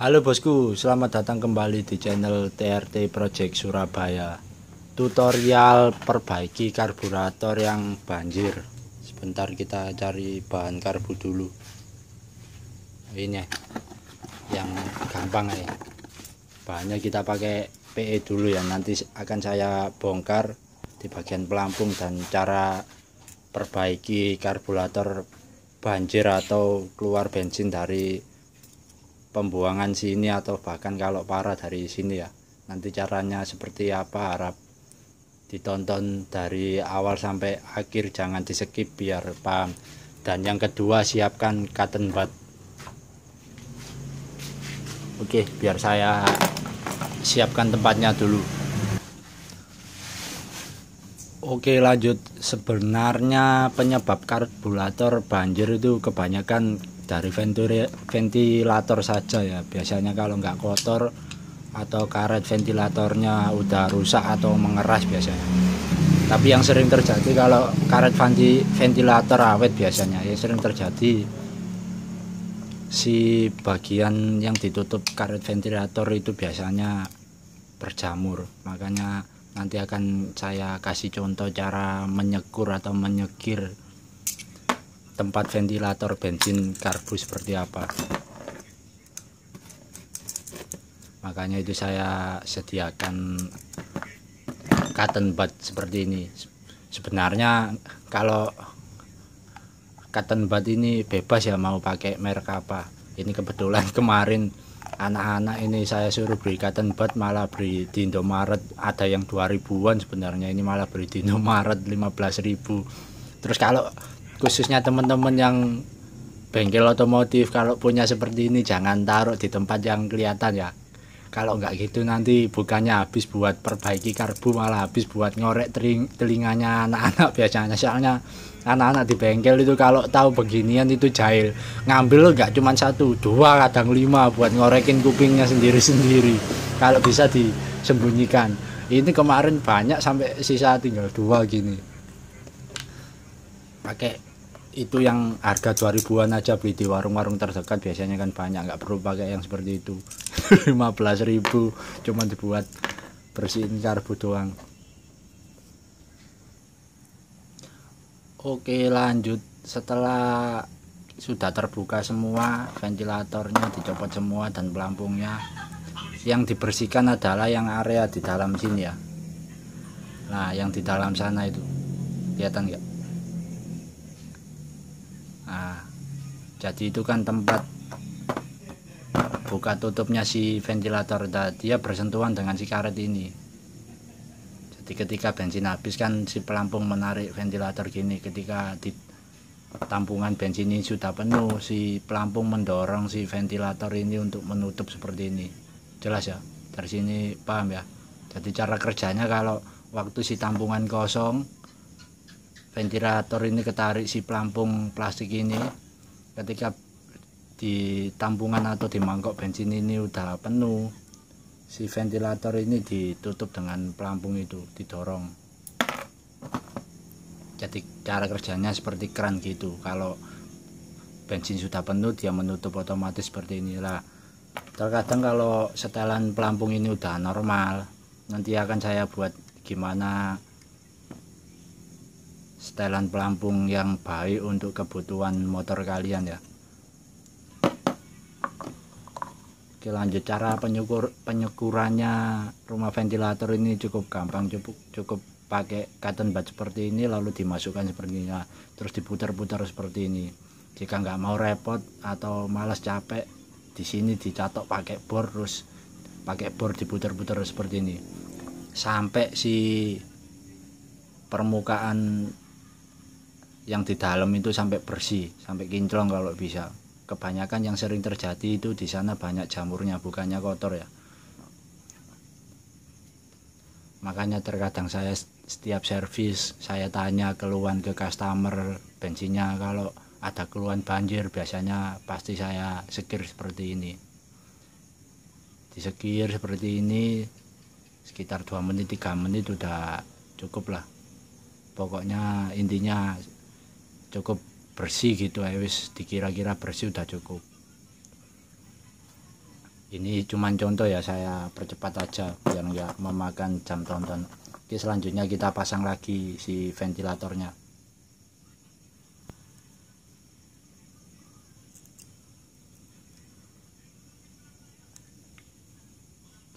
Halo bosku, selamat datang kembali di channel TRT Project Surabaya Tutorial perbaiki karburator yang banjir Sebentar kita cari bahan karbu dulu Ini ya, yang gampang ya Bahannya kita pakai PE dulu ya Nanti akan saya bongkar di bagian pelampung dan cara perbaiki karburator banjir atau keluar bensin dari pembuangan sini atau bahkan kalau parah dari sini ya nanti caranya seperti apa harap ditonton dari awal sampai akhir jangan di skip biar paham dan yang kedua siapkan cotton bud oke biar saya siapkan tempatnya dulu oke lanjut sebenarnya penyebab karburator banjir itu kebanyakan dari ventilator saja ya biasanya kalau nggak kotor atau karet ventilatornya udah rusak atau mengeras biasanya tapi yang sering terjadi kalau karet ventilator awet biasanya ya sering terjadi si bagian yang ditutup karet ventilator itu biasanya berjamur makanya nanti akan saya kasih contoh cara menyekur atau menyekir tempat ventilator bensin karbu seperti apa makanya itu saya sediakan cotton bud seperti ini sebenarnya kalau cotton bud ini bebas ya mau pakai merek apa ini kebetulan kemarin anak-anak ini saya suruh beli cotton bud malah beli di Indomaret ada yang 2000-an sebenarnya ini malah beli di Indomaret 15.000 terus kalau khususnya teman-teman yang bengkel otomotif kalau punya seperti ini jangan taruh di tempat yang kelihatan ya kalau nggak gitu nanti bukannya habis buat perbaiki karbu malah habis buat ngorek telinganya anak-anak biasanya soalnya anak-anak di bengkel itu kalau tahu beginian itu jahil ngambil nggak cuma satu dua kadang lima buat ngorekin kupingnya sendiri-sendiri kalau bisa disembunyikan ini kemarin banyak sampai sisa tinggal dua gini pakai itu yang harga 2000-an aja beli di warung-warung terdekat biasanya kan banyak nggak perlu pakai yang seperti itu 15.000 cuma dibuat bersihin karbu doang Oke lanjut setelah sudah terbuka semua ventilatornya dicopot semua dan pelampungnya yang dibersihkan adalah yang area di dalam sini ya Nah yang di dalam sana itu kelihatan nggak jadi itu kan tempat buka tutupnya si ventilator tadi nah, ya bersentuhan dengan si karet ini jadi ketika bensin habis kan si pelampung menarik ventilator gini ketika di tampungan bensin ini sudah penuh si pelampung mendorong si ventilator ini untuk menutup seperti ini jelas ya dari sini paham ya jadi cara kerjanya kalau waktu si tampungan kosong ventilator ini ketarik si pelampung plastik ini ketika di tampungan atau di mangkok bensin ini udah penuh si ventilator ini ditutup dengan pelampung itu didorong jadi cara kerjanya seperti keran gitu kalau bensin sudah penuh dia menutup otomatis seperti inilah terkadang kalau setelan pelampung ini udah normal nanti akan saya buat gimana setelan pelampung yang baik untuk kebutuhan motor kalian ya Oke lanjut cara penyukur penyukurannya rumah ventilator ini cukup gampang cukup cukup pakai cotton bud seperti ini lalu dimasukkan seperti ini terus diputar-putar seperti ini jika nggak mau repot atau malas capek di sini dicatok pakai bor terus pakai bor diputar-putar seperti ini sampai si permukaan yang di dalam itu sampai bersih sampai kinclong kalau bisa kebanyakan yang sering terjadi itu di sana banyak jamurnya bukannya kotor ya makanya terkadang saya setiap servis saya tanya keluhan ke customer bensinnya kalau ada keluhan banjir biasanya pasti saya sekir seperti ini disekir seperti ini sekitar 2 menit 3 menit sudah cukup lah pokoknya intinya cukup bersih gitu ya wis dikira-kira bersih udah cukup ini cuman contoh ya saya percepat aja biar nggak memakan jam tonton oke selanjutnya kita pasang lagi si ventilatornya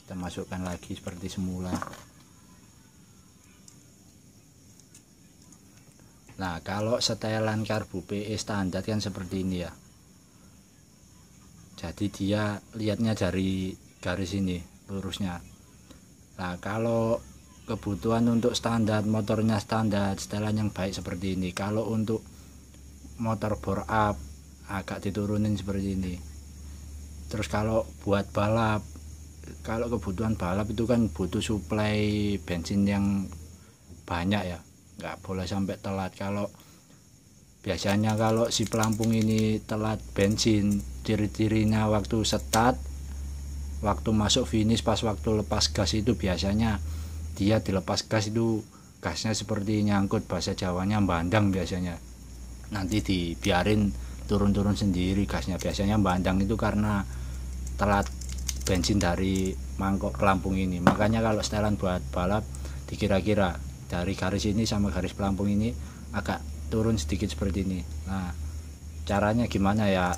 kita masukkan lagi seperti semula Nah kalau setelan karbu PE eh, standar kan seperti ini ya jadi dia lihatnya dari garis ini lurusnya nah kalau kebutuhan untuk standar motornya standar setelan yang baik seperti ini kalau untuk motor bore up agak diturunin seperti ini terus kalau buat balap kalau kebutuhan balap itu kan butuh suplai bensin yang banyak ya nggak boleh sampai telat kalau biasanya kalau si pelampung ini telat bensin ciri-cirinya waktu setat waktu masuk finish pas waktu lepas gas itu biasanya dia dilepas gas itu gasnya seperti nyangkut bahasa Jawanya bandang biasanya nanti dibiarin turun-turun sendiri gasnya biasanya bandang itu karena telat bensin dari mangkok pelampung ini makanya kalau setelan buat balap dikira-kira dari garis ini sama garis pelampung ini agak turun sedikit seperti ini nah caranya gimana ya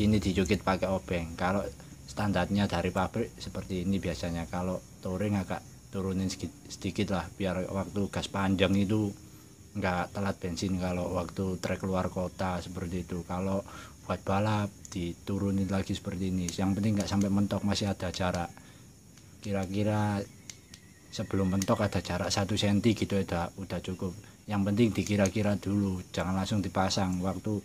ini dijukit pakai obeng kalau standarnya dari pabrik seperti ini biasanya kalau touring agak turunin sedikit, sedikit lah biar waktu gas panjang itu nggak telat bensin kalau waktu trek luar kota seperti itu kalau buat balap diturunin lagi seperti ini yang penting nggak sampai mentok masih ada jarak kira-kira sebelum mentok ada jarak satu senti gitu udah udah cukup yang penting dikira-kira dulu jangan langsung dipasang waktu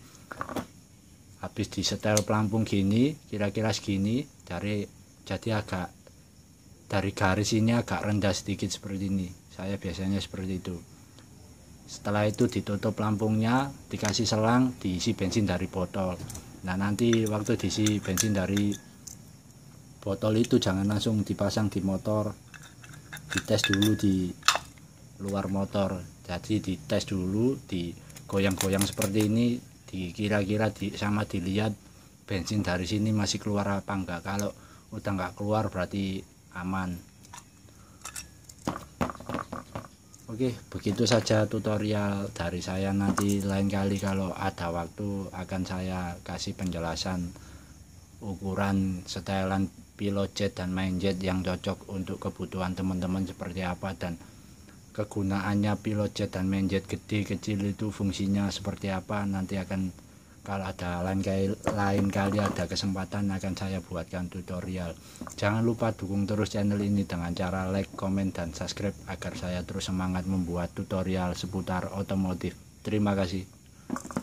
habis di setel pelampung gini kira-kira segini dari jadi agak dari garis ini agak rendah sedikit seperti ini saya biasanya seperti itu setelah itu ditutup pelampungnya dikasih selang diisi bensin dari botol nah nanti waktu diisi bensin dari botol itu jangan langsung dipasang di motor dites dulu di luar motor jadi dites dulu digoyang-goyang seperti ini dikira-kira di, sama dilihat bensin dari sini masih keluar apa enggak kalau udah enggak keluar berarti aman Oke begitu saja tutorial dari saya nanti lain kali kalau ada waktu akan saya kasih penjelasan ukuran setelan Pilot jet dan main jet yang cocok untuk kebutuhan teman-teman seperti apa dan kegunaannya pilot jet dan main gede kecil itu fungsinya seperti apa nanti akan kalau ada lain kali, lain kali ada kesempatan akan saya buatkan tutorial jangan lupa dukung terus channel ini dengan cara like, comment dan subscribe agar saya terus semangat membuat tutorial seputar otomotif terima kasih